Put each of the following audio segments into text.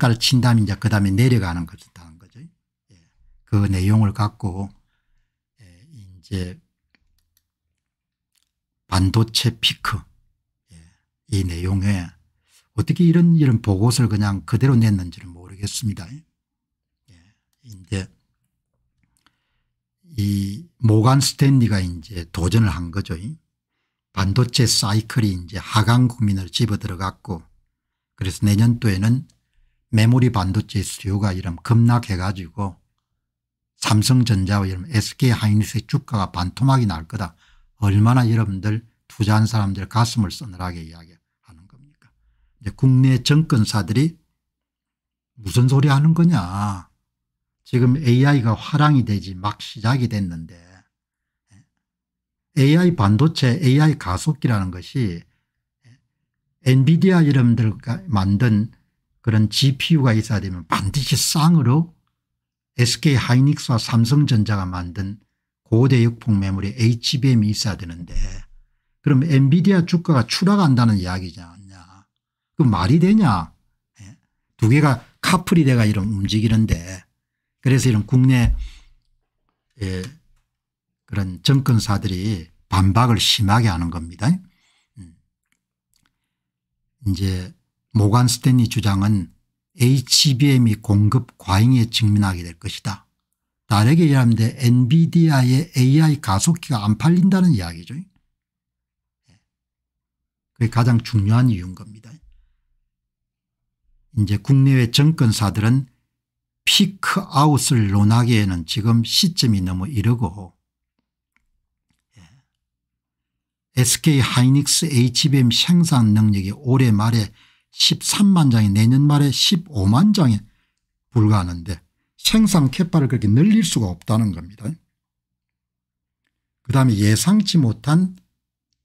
가를 친 다음에 이제 그 다음에 내려가는 것 거다는 거죠. 예. 그 내용을 갖고 예. 이제 반도체 피크 예. 이 내용에 어떻게 이런 이런 보고서를 그냥 그대로 냈는지는 모르겠습니다. 예. 예. 이제 이 모간 스탠리가 이제 도전을 한 거죠. 반도체 사이클이 이제 하강 국민을 집어 들어갔고 그래서 내년도에는 메모리 반도체 수요가 이런 급락해 가지고 삼성전자와 이런 SK하이닉스의 주가가 반토막이 날 거다. 얼마나 여러분들 투자한 사람들 가슴을 서늘하게 이야기하는 겁니까. 이제 국내 정권사들이 무슨 소리 하는 거냐. 지금 AI가 화랑이 되지 막 시작이 됐는데 AI 예? 반도체 AI 가속기라는 것이 엔비디아 이름들 만든 그런 GPU가 있어야 되면 반드시 쌍으로 SK 하이닉스와 삼성전자가 만든 고대 역폭 매물의 HBM이 있어야 되는데 그럼 엔비디아 주가가 추락한다는 이야기지 않냐. 그 말이 되냐. 예? 두 개가 카풀이 돼가 이런 움직이는데 그래서 이런 국내 예, 그런 정권사들이 반박을 심하게 하는 겁니다. 음. 이제 모간스탠리 주장은 HBM이 공급 과잉에 직면하게 될 것이다. 다르게 얘기하면 엔비디아의 AI 가속기가 안 팔린다는 이야기죠. 그게 가장 중요한 이유인 겁니다. 이제 국내외 정권사들은 피크아웃을 논하기에는 지금 시점이 너무 이르고 SK하이닉스 예. HBM 생산 능력이 올해 말에 13만 장이 내년 말에 15만 장에 불과하는데 생산 캐파를 그렇게 늘릴 수가 없다는 겁니다. 그다음에 예상치 못한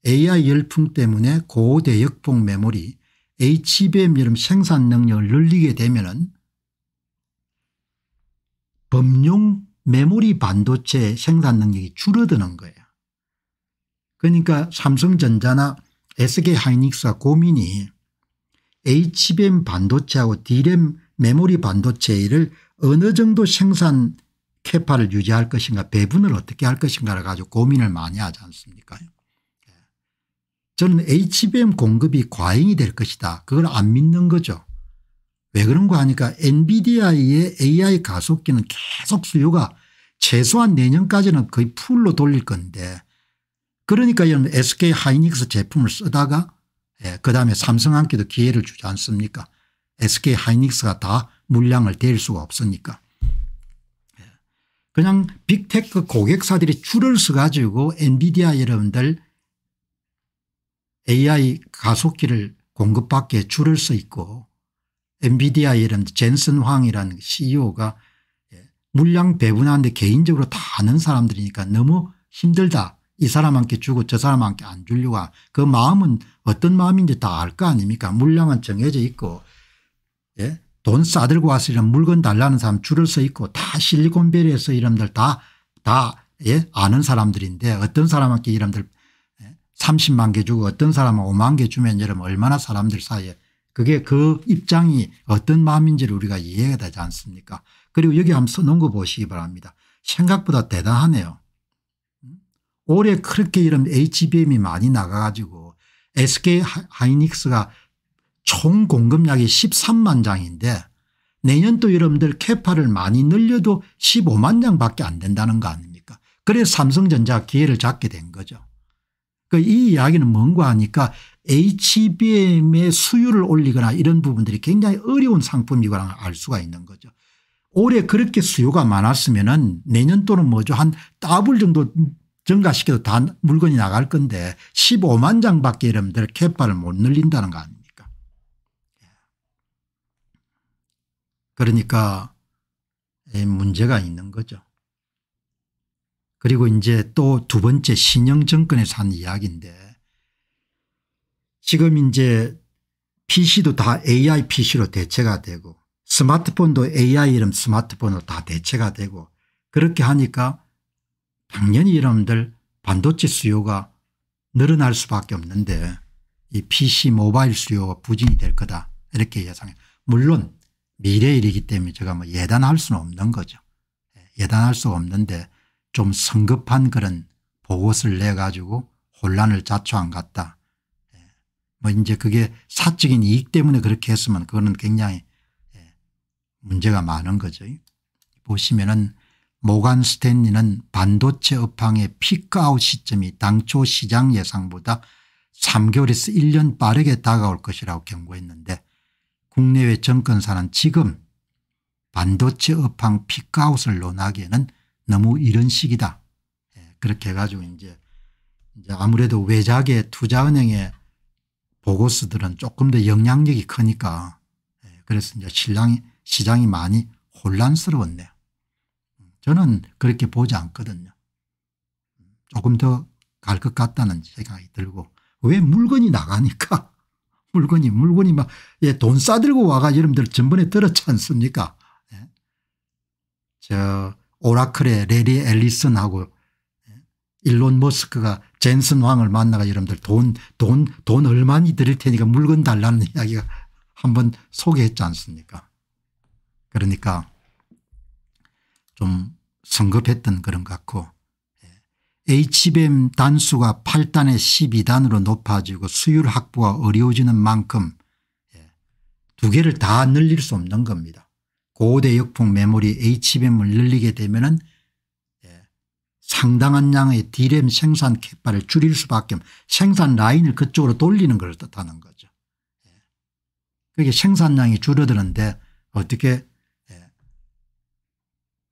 AI 열풍 때문에 고대 역폭 메모리 HBM 이름 생산 능력을 늘리게 되면 은 범용 메모리 반도체 생산 능력이 줄어드는 거예요. 그러니까 삼성전자나 SK하이닉스와 고민이 HBM 반도체하고 D램 메모리 반도체를 어느 정도 생산 캐파를 유지할 것인가 배분을 어떻게 할 것인가를 가지고 고민을 많이 하지 않습니까 예. 저는 HBM 공급이 과잉이 될 것이다. 그걸 안 믿는 거죠. 왜 그런가 하니까 엔비디아의 AI 가속기는 계속 수요가 최소한 내년까지는 거의 풀로 돌릴 건데 그러니까 이런 SK 하이닉스 제품을 쓰다가 예, 그다음에 삼성한테도 기회를 주지 않습니까 SK 하이닉스가 다 물량을 댈 수가 없으니까. 예. 그냥 빅테크 고객사들이 줄을 서가지고 엔비디아 여러분들 AI 가속기를 공급받기에 줄을 서 있고 엔비디아 여러분들 젠슨 황이라는 CEO가 예, 물량 배분하는데 개인적으로 다 아는 사람들이니까 너무 힘들다 이 사람한테 주고 저 사람한테 안 주려고 그 마음은 어떤 마음인지 다 알 거 아닙니까 물량은 정해져 있고 예? 돈 싸들고 와서 이런 물건 달라는 사람 줄을 서 있고 다 실리콘밸리에서 이런들 다, 다, 예? 아는 사람들인데 어떤 사람한테 이런들 30만 예? 개 주고 어떤 사람은 5만 개 주면 여러분 얼마나 사람들 사이에 그게 그 입장이 어떤 마음인지를 우리가 이해가 되지 않습니까 그리고 여기 한번 써놓은 거 보시기 바랍니다. 생각보다 대단하네요. 올해 그렇게 이런 HBM이 많이 나가가지고 SK 하이닉스가 총 공급량이 13만 장인데 내년도 여러분들 캐파를 많이 늘려도 15만 장밖에 안 된다는 거 아닙니까 그래서 삼성전자 기회를 잡게 된 거죠. 그 이 이야기는 뭔가 하니까 HBM의 수율을 올리거나 이런 부분들이 굉장히 어려운 상품이거나 알 수가 있는 거죠. 올해 그렇게 수요가 많았으면 내년 도는 뭐죠 한 더블 정도 증가시켜도 다 물건이 나갈 건데 15만 장밖에 여러분들 캐파를 못 늘린다는 거 아닙니까 예. 그러니까 문제가 있는 거죠. 그리고 이제 또 두 번째 신영 정권에서 한 이야기인데 지금 이제 PC도 다 AI PC로 대체가 되고 스마트폰도 AI 이름 스마트폰으로 다 대체가 되고 그렇게 하니까 당연히 이놈들 반도체 수요가 늘어날 수밖에 없는데 이 PC 모바일 수요가 부진이 될 거다 이렇게 예상해 물론 미래 일이기 때문에 제가 뭐 예단할 수는 없는 거죠. 예, 예단할 수 없는데 좀 성급한 그런 보고서를 내 가지고 혼란을 자초한 같다. 예, 뭐 이제 그게 사적인 이익 때문에 그렇게 했으면 그거는 굉장히 예, 문제가 많은 거죠. 보시면은 모간 스탠리는 반도체 업황의 피크아웃 시점이 당초 시장 예상보다 3개월에서 1년 빠르게 다가올 것이라고 경고했는데 국내외 정권사는 지금 반도체 업황 피크아웃을 논하기에는 너무 이른 시기다. 예, 그렇게 해가지고 이제, 이제 아무래도 외작의 투자은행의 보고서들은 조금 더 영향력이 크니까 예, 그래서 이제 시장이 많이 혼란스러웠네요. 저는 그렇게 보지 않거든요. 조금 더 갈 것 같다는 생각이 들고 왜 물건이 나가니까 물건이 물건이 막돈 예, 싸들고 와가지고 여러분들 전번에 들었지 않습니까 예. 저 오라클의 레리 앨리슨하고 예, 일론 머스크가 젠슨 왕을 만나가 여러분들 돈 돈 돈 얼마니 드릴 테니까 물건 달라는 이야기가 한번 소개했지 않습니까 그러니까 좀 성급했던 그런 것 같고 예. HBM 단수가 8단에 12단으로 높아지고 수율 확보가 어려워지는 만큼 예, 두 개를 다 늘릴 수 없는 겁니다. 고대 역풍 메모리 HBM을 늘리게 되면 은 예, 상당한 양의 d m 생산 캐파를 줄일 수밖에 없는 생산 라인을 그쪽으로 돌리는 걸 뜻하는 거죠. 그게 생산량이 줄어드는데 어떻게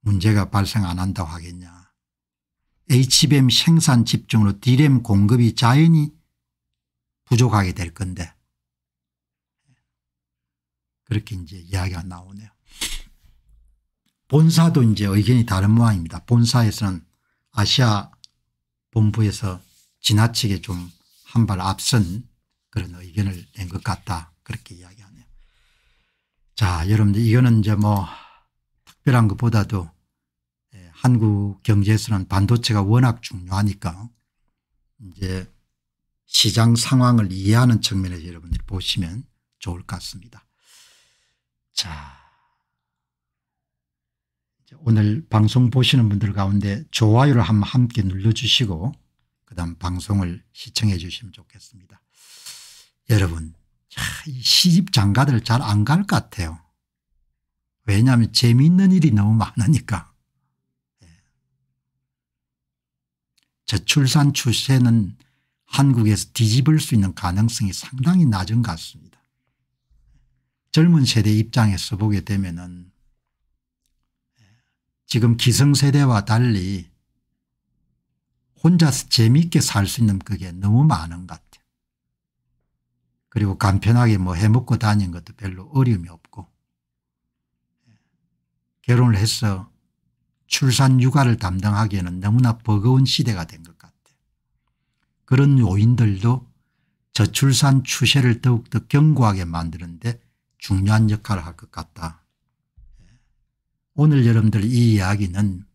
문제가 발생 안 한다고 하겠냐. HBM 생산 집중으로 D램 공급이 자연히 부족하게 될 건데 그렇게 이제 이야기가 나오네요. 본사도 이제 의견이 다른 모양입니다. 본사에서는 아시아 본부에서 지나치게 좀 한 발 앞선 그런 의견을 낸 것 같다. 그렇게 이야기하네요. 자, 여러분들 이거는 이제 뭐 특별한 것보다도 예, 한국 경제에서는 반도체가 워낙 중요하니까 이제 시장 상황을 이해하는 측면에서 여러분들이 보시면 좋을 것 같습니다. 자. 오늘 방송 보시는 분들 가운데 좋아요를 한번 함께 눌러주시고 그다음 방송을 시청해 주시면 좋겠습니다. 여러분 시집 장가들 잘 안 갈 것 같아요. 왜냐하면 재미있는 일이 너무 많으니까. 예. 저출산 추세는 한국에서 뒤집을 수 있는 가능성이 상당히 낮은 것 같습니다. 젊은 세대 입장에서 보게 되면 은 예. 지금 기성세대와 달리 혼자서 재미있게 살 수 있는 그게 너무 많은 것 같아요. 그리고 간편하게 뭐 해먹고 다니는 것도 별로 어려움이 없고 결혼을 해서 출산 육아를 담당하기에는 너무나 버거운 시대가 된 것 같아요. 그런 요인들도 저출산 추세를 더욱더 견고하게 만드는데 중요한 역할을 할 것 같다. 오늘 여러분들 이 이야기는